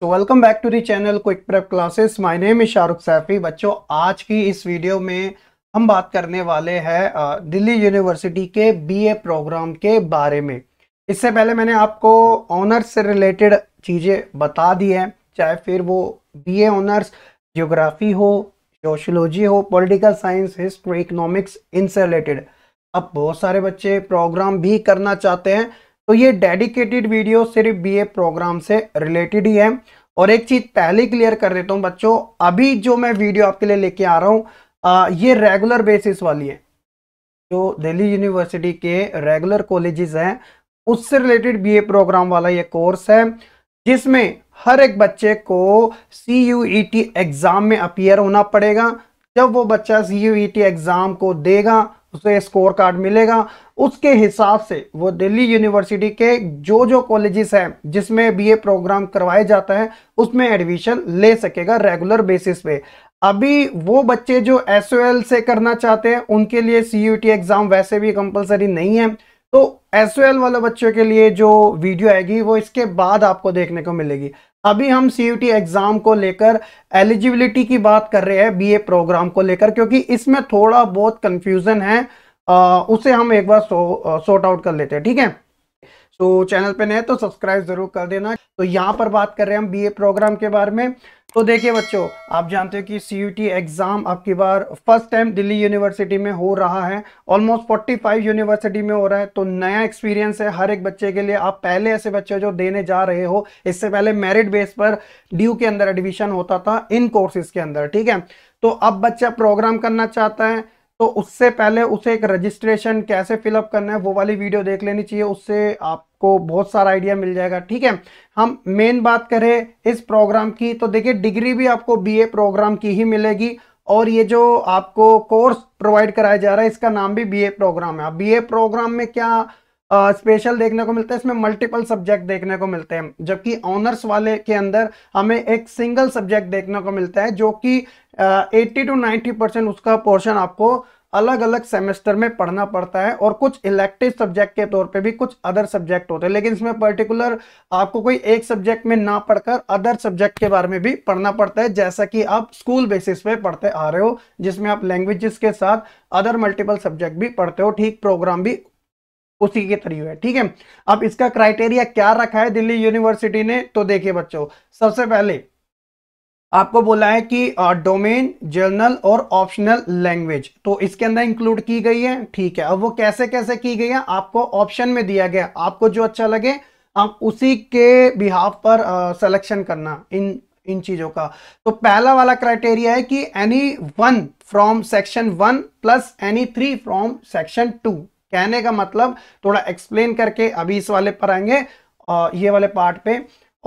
तो welcome back to the channel quick prep classes my name Shahrukh Saifi बच्चों आज की इस वीडियो में हम बात करने वाले हैं दिल्ली यूनिवर्सिटी के बीए प्रोग्राम के बारे में इससे पहले मैंने आपको ऑनर्स से रिलेटेड चीज़ें बता दी हैं चाहे फिर वो बीए ऑनर्स ज्योग्राफी हो सोशोलॉजी हो पॉलिटिकल साइंस हिस्ट्री इकोनॉमिक्स इनसे रिलेटेड अब बहुत सारे बच्चे प्रोग्राम भी करना चाहते हैं तो ये डेडिकेटेड वीडियो सिर्फ बीए प्रोग्राम से रिलेटेड ही है और एक चीज़ पहले क्लियर कर देता हूँ बच्चों अभी जो मैं वीडियो आपके लिए लेके आ रहा हूँ ये रेगुलर बेसिस वाली है जो दिल्ली यूनिवर्सिटी के रेगुलर कॉलेजेस हैं उससे रिलेटेड बीए प्रोग्राम वाला ये कोर्स है जिसमें हर एक बच्चे को C U E T exam में अपियर होना पड़ेगा जब वो बच्चा C U E T exam को देगा उसे स्कोर कार्ड मिलेगा उसके हिसाब से वो दिल्ली यूनिवर्सिटी के जो जो कॉलेजेस हैं जिसमें बीए प्रोग्राम करवाए जाता है उसमें एडमिशन ले सकेगा रेगुलर बेसिस पे अभी वो बच्चे जो एस से करना चाहते हैं उनके लिए सी एग्ज़ाम वैसे भी कंपलसरी नहीं है तो एस वाले बच्चों के लिए जो वीडियो आएगी वो इसके बाद आपको देखने को मिलेगी अभी हम टी एग्जाम को लेकर एलिजिबिलिटी की बात कर रहे हैं बीए प्रोग्राम को लेकर क्योंकि इसमें थोड़ा बहुत कंफ्यूजन है आ, उसे हम एक बार सॉर्ट आउट कर लेते हैं ठीक है तो चैनल पे नए तो सब्सक्राइब जरूर कर देना तो यहाँ पर बात कर रहे हैं हम बीए प्रोग्राम के बारे में तो देखिए बच्चों आप जानते हो कि सी एग्ज़ाम आपकी बार फर्स्ट टाइम दिल्ली यूनिवर्सिटी में हो रहा है ऑलमोस्ट 45 यूनिवर्सिटी में हो रहा है तो नया एक्सपीरियंस है हर एक बच्चे के लिए आप पहले ऐसे बच्चे जो देने जा रहे हो इससे पहले मेरिट बेस पर ड्यू के अंदर एडमिशन होता था इन कोर्सेज के अंदर ठीक है तो अब बच्चा प्रोग्राम करना चाहता है तो उससे पहले उसे एक रजिस्ट्रेशन कैसे फिलअप करना है वो वाली वीडियो देख लेनी चाहिए उससे आपको बहुत सारा आइडिया मिल जाएगा ठीक है हम मेन बात करें इस प्रोग्राम की तो देखिए डिग्री भी आपको बीए प्रोग्राम की ही मिलेगी और ये जो आपको कोर्स प्रोवाइड कराया जा रहा है इसका नाम भी बीए प्रोग्राम है अब बीए प्रोग्राम में क्या स्पेशल uh, देखने को मिलता है इसमें मल्टीपल सब्जेक्ट देखने को मिलते हैं जबकि ऑनर्स वाले के अंदर हमें एक सिंगल सब्जेक्ट देखने को मिलता है जो कि एट्टी टू नाइन्टी परसेंट उसका पोर्शन आपको अलग अलग सेमेस्टर में पढ़ना पड़ता है और कुछ इलेक्टिव सब्जेक्ट के तौर पे भी कुछ अदर सब्जेक्ट होते हैं लेकिन इसमें पर्टिकुलर आपको कोई एक सब्जेक्ट में ना पढ़कर अदर सब्जेक्ट के बारे में भी पढ़ना पड़ता है जैसा कि आप स्कूल बेसिस पे पढ़ते आ रहे हो जिसमें आप लैंग्वेजेस के साथ अदर मल्टीपल सब्जेक्ट भी पढ़ते हो ठीक प्रोग्राम भी उसी के थ्री है ठीक है अब इसका क्राइटेरिया क्या रखा है दिल्ली यूनिवर्सिटी ने तो देखिए बच्चों सबसे पहले आपको बोला है कि डोमेन जर्नल और ऑप्शनल लैंग्वेज तो इसके अंदर इंक्लूड की गई है ठीक है अब वो कैसे कैसे की गई है आपको ऑप्शन में दिया गया आपको जो अच्छा लगे आप उसी के बिहाफ पर सिलेक्शन करना इन इन चीजों का तो पहला वाला क्राइटेरिया है कि any one from section one plus any three from section two कहने का मतलब थोड़ा एक्सप्लेन करके अभी इस वाले पर आएंगे और ये वाले पार्ट पे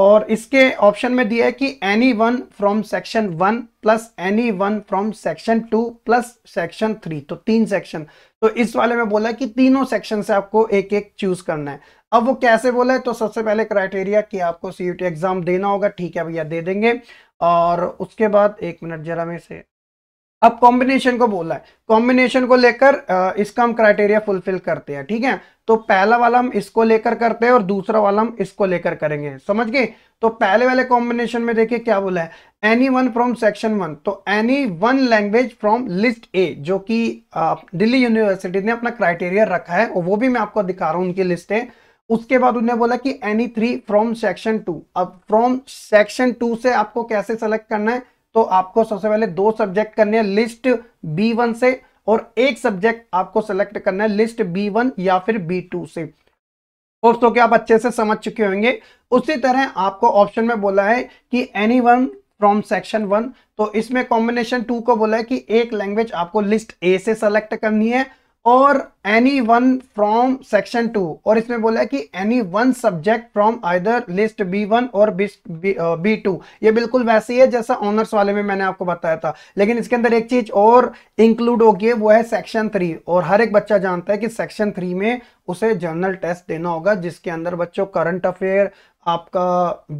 और इसके ऑप्शन में दिया है कि any one from section one plus any one from section two plus section three तो तीन सेक्शन तो इस वाले में बोला कि तीनों सेक्शन से आपको एक एक चूज करना है अब वो कैसे बोला है तो सबसे पहले क्राइटेरिया कि आपको सी एग्जाम देना होगा ठीक है भैया दे देंगे और उसके बाद एक मिनट जरा में से अब कॉम्बिनेशन को बोला है कॉम्बिनेशन को लेकर इसका हम क्राइटेरिया फुलफिल करते हैं ठीक है तो पहला वाला हम इसको लेकर करते हैं और दूसरा वाला हम इसको लेकर करेंगे समझ गए तो पहले वाले कॉम्बिनेशन में देखिए क्या बोला है any one from section one तो any one language from list A जो कि दिल्ली यूनिवर्सिटी ने अपना क्राइटेरिया रखा है वो भी मैं आपको दिखा रहा हूं उनकी लिस्ट है उसके बाद उन्होंने बोला कि any three from section two अब फ्रॉम सेक्शन टू से आपको कैसे सेलेक्ट करना है तो आपको सबसे पहले दो सब्जेक्ट करने हैं लिस्ट बी वन से और एक सब्जेक्ट आपको सेलेक्ट करना है लिस्ट बी वन या फिर बी टू से दोस्तों क्या आप अच्छे से समझ चुके होंगे उसी तरह आपको ऑप्शन में बोला है कि any one from section one तो इसमें कॉम्बिनेशन टू को बोला है कि एक लैंग्वेज आपको लिस्ट ए से सेलेक्ट करनी है और any one from section two और इसमें बोला है कि any one subject from either list B one और बी टू ये बिल्कुल वैसे ही है जैसा ऑनर्स वाले में मैंने आपको बताया था लेकिन इसके अंदर एक चीज और इंक्लूड होगी वो है सेक्शन थ्री और हर एक बच्चा जानता है कि सेक्शन थ्री में उसे जर्नल टेस्ट देना होगा जिसके अंदर बच्चों करंट अफेयर आपका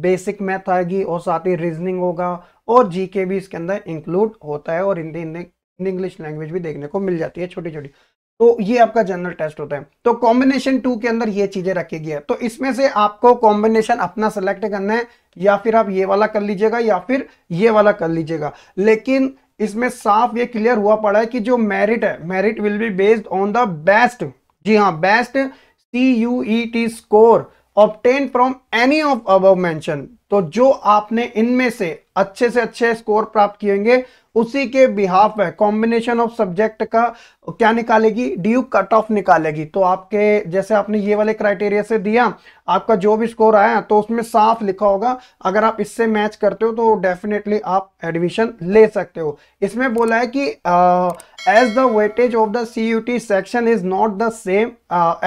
बेसिक मैथ आएगी और साथ ही रीजनिंग होगा और के भी इसके अंदर इंक्लूड होता है और हिंदी हिंदी इंग्लिश लैंग्वेज भी देखने को मिल जाती है छोटी छोटी तो ये आपका जनरल टेस्ट होता है तो कॉम्बिनेशन टू के अंदर ये चीजें रखी गई है तो इसमें से आपको कॉम्बिनेशन अपना सेलेक्ट करना है या फिर आप ये वाला कर लीजिएगा या फिर ये वाला कर लीजिएगा लेकिन इसमें साफ ये क्लियर हुआ पड़ा है कि जो मेरिट है merit will be based on the best जी हाँ best C U T score obtain from any of above mention तो जो आपने इनमें से अच्छे से अच्छे स्कोर प्राप्त किएंगे उसी के बिहाफ है कॉम्बिनेशन ऑफ सब्जेक्ट का क्या निकालेगी ड्यू कट ऑफ निकालेगी तो आपके जैसे आपने ये वाले क्राइटेरिया से दिया आपका जो भी स्कोर आया तो उसमें साफ लिखा होगा अगर आप इससे मैच करते हो तो डेफिनेटली आप एडमिशन ले सकते हो इसमें बोला है कि as the weightage of the C U T section is not the same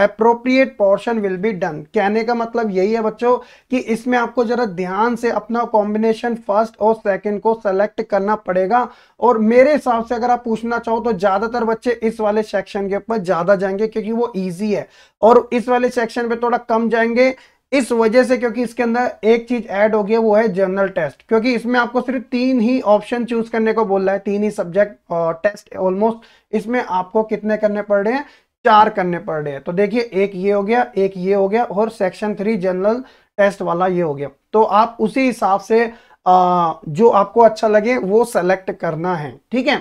appropriate portion will be done कहने का मतलब यही है बच्चों कि इसमें आपको जरा ध्यान से अपना कॉम्बिनेशन फर्स्ट और सेकंड को सेलेक्ट करना पड़ेगा और मेरे हिसाब से अगर आप पूछना चाहो तो ज्यादातर बच्चे इस वाले सेक्शन के ऊपर ज्यादा जाएंगे क्योंकि वो ईजी है और इस वाले सेक्शन पे थोड़ा कम जाएंगे इस वजह से क्योंकि इसके अंदर एक चीज ऐड हो गई वो है जनरल टेस्ट क्योंकि इसमें आपको सिर्फ तीन ही ऑप्शन चूज करने को बोल रहा है तीन ही सब्जेक्ट टेस्ट ऑलमोस्ट इसमें आपको कितने करने पड़ रहे हैं चार करने पड़ रहे हैं तो देखिए एक ये हो गया एक ये हो गया और सेक्शन थ्री जनरल टेस्ट वाला ये हो गया तो आप उसी हिसाब से आ, जो आपको अच्छा लगे वो सेलेक्ट करना है ठीक है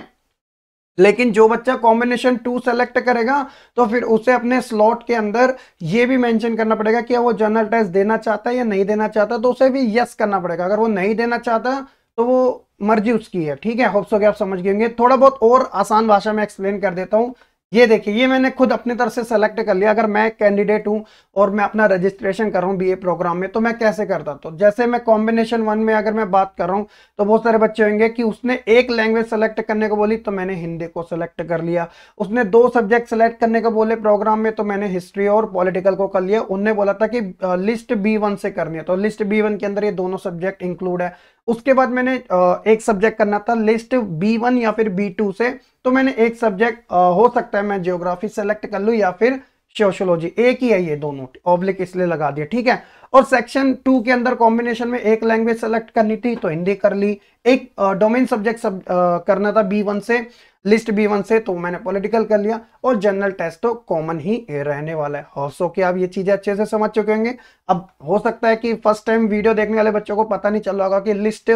लेकिन जो बच्चा कॉम्बिनेशन टू सेलेक्ट करेगा तो फिर उसे अपने स्लॉट के अंदर ये भी मेंशन करना पड़ेगा कि वो जनरल टेस्ट देना चाहता है या नहीं देना चाहता तो उसे भी यस करना पड़ेगा अगर वो नहीं देना चाहता तो वो मर्जी उसकी है ठीक है होप्स हो गया आप समझ गए थोड़ा बहुत और आसान भाषा में एक्सप्लेन कर देता हूँ ये देखिए ये मैंने खुद अपनी तरफ से सेलेक्ट कर लिया अगर मैं कैंडिडेट हूं और मैं अपना रजिस्ट्रेशन कर रहा हूं बी प्रोग्राम में तो मैं कैसे करता तो जैसे मैं कॉम्बिनेशन वन में अगर मैं बात कर रहा हूँ तो बहुत सारे बच्चे होंगे कि उसने एक लैंग्वेज सेलेक्ट करने को बोली तो मैंने हिंदी को सिलेक्ट कर लिया उसने दो सब्जेक्ट सेलेक्ट करने को बोले प्रोग्राम में तो मैंने हिस्ट्री और पॉलिटिकल को कर लिया उनने बोला था कि लिस्ट बी से करनी है तो लिस्ट बी के अंदर ये दोनों सब्जेक्ट इंक्लूड है उसके बाद मैंने एक सब्जेक्ट करना था लिस्ट बी या फिर बी से तो मैंने एक सब्जेक्ट हो सकता है मैं जियोग्राफी सेलेक्ट कर लू या फिर सोशोलॉजी एक ही है ये दोनों ऑब्लिक इसलिए लगा दिया ठीक है और सेक्शन टू के अंदर कॉम्बिनेशन में एक लैंग्वेज सेलेक्ट करनी थी तो हिंदी कर ली एक डोमेन सब्जेक्ट सब करना था बी से लिस्ट बी से तो मैंने पॉलिटिकल कर लिया और जनरल टेस्ट तो कॉमन ही रहने वाला है और सो कि आप ये चीज़ें अच्छे से समझ चुके होंगे अब हो सकता है कि फर्स्ट टाइम वीडियो देखने वाले बच्चों को पता नहीं चल रहा होगा कि लिस्ट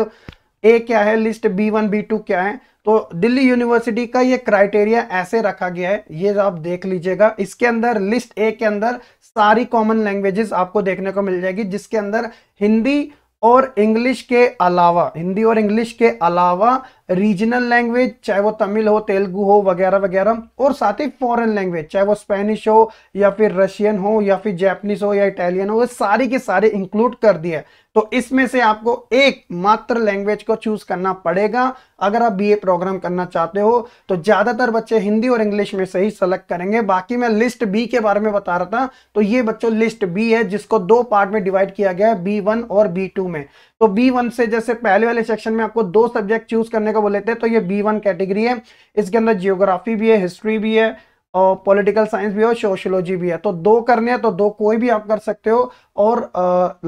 ए क्या है list B one B two क्या है तो दिल्ली यूनिवर्सिटी का ये क्राइटेरिया ऐसे रखा गया है ये आप देख लीजिएगा इसके अंदर लिस्ट ए के अंदर सारी कॉमन लैंग्वेजेस आपको देखने को मिल जाएगी जिसके अंदर हिंदी और इंग्लिश के अलावा हिंदी और इंग्लिश के अलावा रीजनल लैंग्वेज चाहे वो तमिल हो तेलुगु हो वगैरह वगैरह और साथ ही फॉरेन लैंग्वेज चाहे वो स्पेनिश हो या फिर रशियन हो या फिर जैपनीज हो या इटालियन हो सारी के सारे इंक्लूड कर दिए तो इसमें से आपको एक मात्र लैंग्वेज को चूज करना पड़ेगा अगर आप बीए प्रोग्राम करना चाहते हो तो ज्यादातर बच्चे हिंदी और इंग्लिश में से ही सेलेक्ट करेंगे बाकी मैं लिस्ट बी के बारे में बता रहा था तो ये बच्चों लिस्ट बी है जिसको दो पार्ट में डिवाइड किया गया है बी वन और बी टू में तो बी वन से जैसे पहले वाले सेक्शन में आपको दो सब्जेक्ट चूज करने को बोले थे तो ये बी वन कैटेगरी है इसके अंदर जियोग्राफी भी है हिस्ट्री भी है और पॉलिटिकल साइंस भी है और सोशोलॉजी भी है तो दो करने हैं तो दो कोई भी आप कर सकते हो और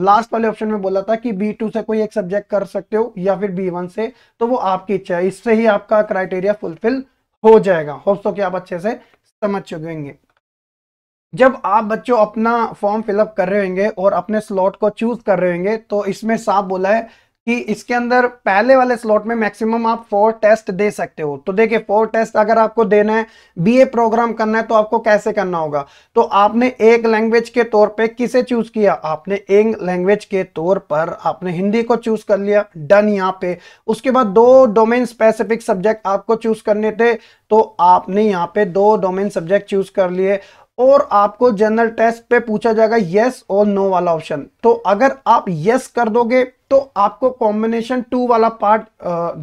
लास्ट वाले ऑप्शन में बोला था कि बी टू से कोई एक सब्जेक्ट कर सकते हो या फिर बी वन से तो वो आपकी इच्छा है इससे ही आपका क्राइटेरिया फुलफिल हो जाएगा होप सो कि आप अच्छे से समझ चुके जब आप बच्चों अपना फॉर्म फिलअप कर रहे होंगे और अपने स्लॉट को चूज कर रहे होंगे तो इसमें साफ बोला है कि इसके अंदर पहले वाले स्लॉट में मैक्सिमम आप फोर टेस्ट दे सकते हो तो देखिए फोर टेस्ट अगर आपको देना है बीए प्रोग्राम करना है तो आपको कैसे करना होगा तो आपने एक लैंग्वेज के तौर पे किसे चूज किया आपने एक लैंग्वेज के तौर पर आपने हिंदी को चूज कर लिया डन यहाँ पे उसके बाद दो डोमेन स्पेसिफिक सब्जेक्ट आपको चूज करने थे तो आपने यहाँ पे दो डोमेन सब्जेक्ट चूज कर लिए और आपको जनरल टेस्ट पे पूछा जाएगा यस और नो वाला ऑप्शन तो अगर आप यस कर दोगे तो आपको कॉम्बिनेशन टू वाला पार्ट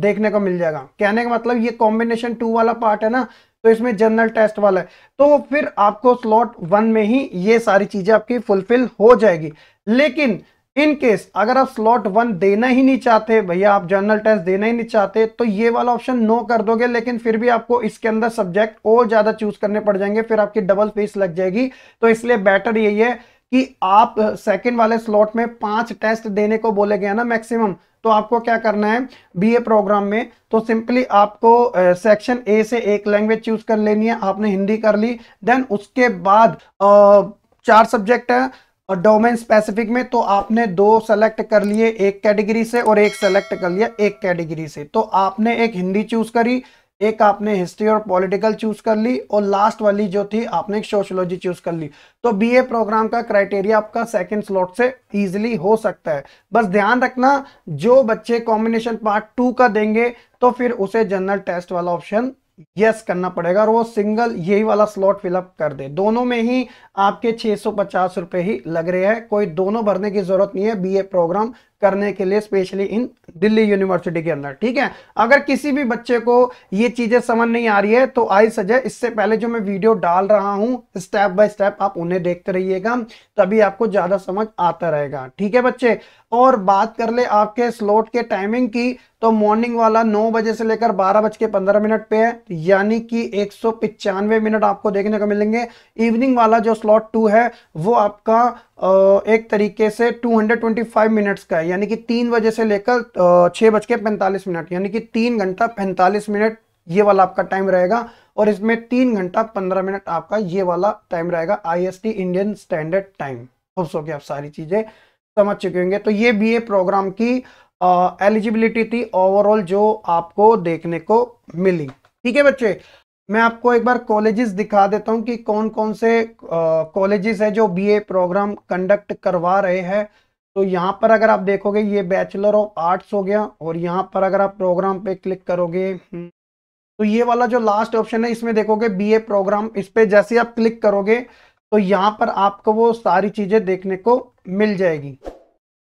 देखने को मिल जाएगा कहने का मतलब ये कॉम्बिनेशन टू वाला पार्ट है ना तो इसमें जनरल टेस्ट वाला है तो फिर आपको स्लॉट वन में ही ये सारी चीजें आपकी फुलफिल हो जाएगी लेकिन इन केस अगर आप स्लॉट वन देना ही नहीं चाहते भैया आप जनरल टेस्ट देना ही नहीं चाहते तो ये वाला ऑप्शन नो कर दोगे लेकिन फिर भी आपको इसके अंदर सब्जेक्ट और ज़्यादा चूज करने पड़ जाएंगे फिर आपकी डबल फीस लग जाएगी तो इसलिए बेटर यही है कि आप सेकंड वाले स्लॉट में पांच टेस्ट देने को बोले गए ना मैक्सिमम तो आपको क्या करना है बीए प्रोग्राम में तो सिंपली आपको सेक्शन ए से एक लैंग्वेज चूज कर लेनी है आपने हिंदी कर ली देन उसके बाद आ, चार सब्जेक्ट है और डोमेन स्पेसिफिक में तो आपने दो सेलेक्ट कर लिए एक कैटेगरी से और एक सेलेक्ट कर लिया एक कैटेगरी से तो आपने एक हिंदी चूज करी एक आपने हिस्ट्री और पॉलिटिकल चूज कर ली और लास्ट वाली जो थी आपने एक सोशोलॉजी चूज कर ली तो बीए प्रोग्राम का क्राइटेरिया आपका सेकंड स्लॉट से इजीली हो सकता है बस ध्यान रखना जो बच्चे कॉम्बिनेशन पार्ट टू का देंगे तो फिर उसे जनरल टेस्ट वाला ऑप्शन यस करना पड़ेगा और वो सिंगल यही वाला स्लॉट फिलअप कर दे दोनों में ही आपके छह सौ पचास रुपए ही लग रहे हैं कोई दोनों भरने की ज़रूरत नहीं है बीए प्रोग्राम करने के लिए स्पेशली इन दिल्ली यूनिवर्सिटी के अंदर ठीक है अगर किसी भी बच्चे को ये चीज़ें समझ नहीं आ रही है तो आई सजेस्ट इससे पहले जो मैं वीडियो डाल रहा हूँ स्टेप बाय स्टेप आप उन्हें देखते रहिएगा तभी आपको ज़्यादा समझ आता रहेगा ठीक है बच्चे और बात कर ले आपके स्लॉट के टाइमिंग की तो मॉर्निंग वाला 9 बजे से लेकर बारह बज के पंद्रह मिनट पे है यानी कि एक मिनट आपको देखने को मिलेंगे इवनिंग वाला जो स्लॉट टू है वो आपका एक तरीके से 225 मिनट्स का है यानी कि तीन बजे से लेकर छः बज के पैंतालीस मिनट यानी कि तीन घंटा पैंतालीस मिनट ये वाला आपका टाइम रहेगा और इसमें तीन घंटा पंद्रह मिनट आपका ये वाला टाइम रहेगा IST Indian standard time hopes हो आप सारी चीज़ें समझ चुके होंगे तो ये बी प्रोग्राम की एलिजिबिलिटी थी ओवरऑल जो आपको देखने को मिली ठीक है बच्चे मैं आपको एक बार कॉलेजेस दिखा देता हूं कि कौन कौन से कॉलेजेस है जो बीए प्रोग्राम कंडक्ट करवा रहे हैं तो यहाँ पर अगर आप देखोगे ये बैचलर ऑफ आर्ट्स हो गया और यहाँ पर अगर आप प्रोग्राम पे क्लिक करोगे हम्म, तो ये वाला जो लास्ट ऑप्शन है इसमें देखोगे बीए प्रोग्राम इस पर जैसे आप क्लिक करोगे तो यहाँ पर आपको वो सारी चीज़ें देखने को मिल जाएगी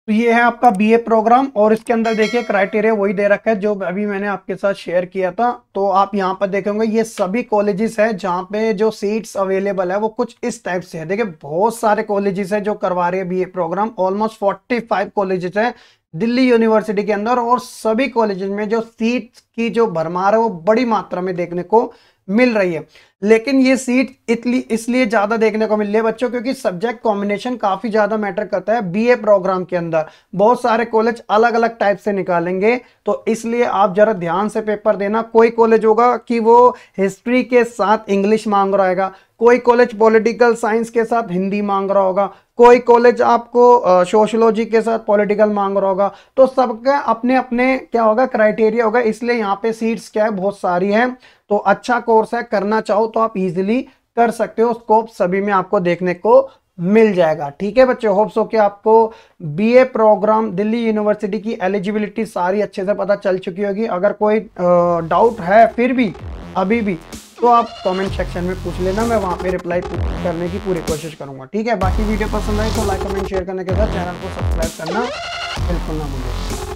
तो ये है आपका बीए प्रोग्राम और इसके अंदर देखिए क्राइटेरिया वही दे रखा है जो अभी मैंने आपके साथ शेयर किया था तो आप यहाँ पर देखेंगे ये सभी कॉलेजेस हैं जहाँ पे जो सीट्स अवेलेबल है वो कुछ इस टाइप से है देखिए बहुत सारे कॉलेजेस हैं जो करवा रहे हैं BA programme almost forty five colleges हैं दिल्ली यूनिवर्सिटी के अंदर और सभी कॉलेजेस में जो सीट्स की जो भरमार है वो बड़ी मात्रा में देखने को मिल रही है लेकिन ये सीट इतनी इसलिए ज़्यादा देखने को मिल रही है बच्चों क्योंकि सब्जेक्ट कॉम्बिनेशन काफ़ी ज़्यादा मैटर करता है बीए प्रोग्राम के अंदर बहुत सारे कॉलेज अलग अलग टाइप से निकालेंगे तो इसलिए आप ज़रा ध्यान से पेपर देना कोई कॉलेज होगा कि वो हिस्ट्री के साथ इंग्लिश मांग रहा होगा कोई कॉलेज पॉलिटिकल साइंस के साथ हिंदी मांग रहा होगा कोई कॉलेज आपको सोशोलॉजी के साथ पॉलिटिकल मांग रहा होगा तो सबका अपने अपने क्या होगा क्राइटेरिया होगा इसलिए यहाँ पे सीट्स क्या है बहुत सारी है तो अच्छा कोर्स है करना चाहो तो आप इजिली कर सकते हो स्कोप सभी में आपको देखने को मिल जाएगा ठीक है बच्चे होप्स हो कि आपको बीए प्रोग्राम दिल्ली यूनिवर्सिटी की एलिजिबिलिटी सारी अच्छे से पता चल चुकी होगी अगर कोई डाउट है फिर भी अभी भी तो आप कमेंट सेक्शन में पूछ लेना मैं वहाँ पे रिप्लाई करने की पूरी कोशिश करूंगा ठीक है बाकी वीडियो पसंद आए तो लाइक कमेंट शेयर करने के साथ चैनल को सब्सक्राइब करना बिल्कुल ना भूलें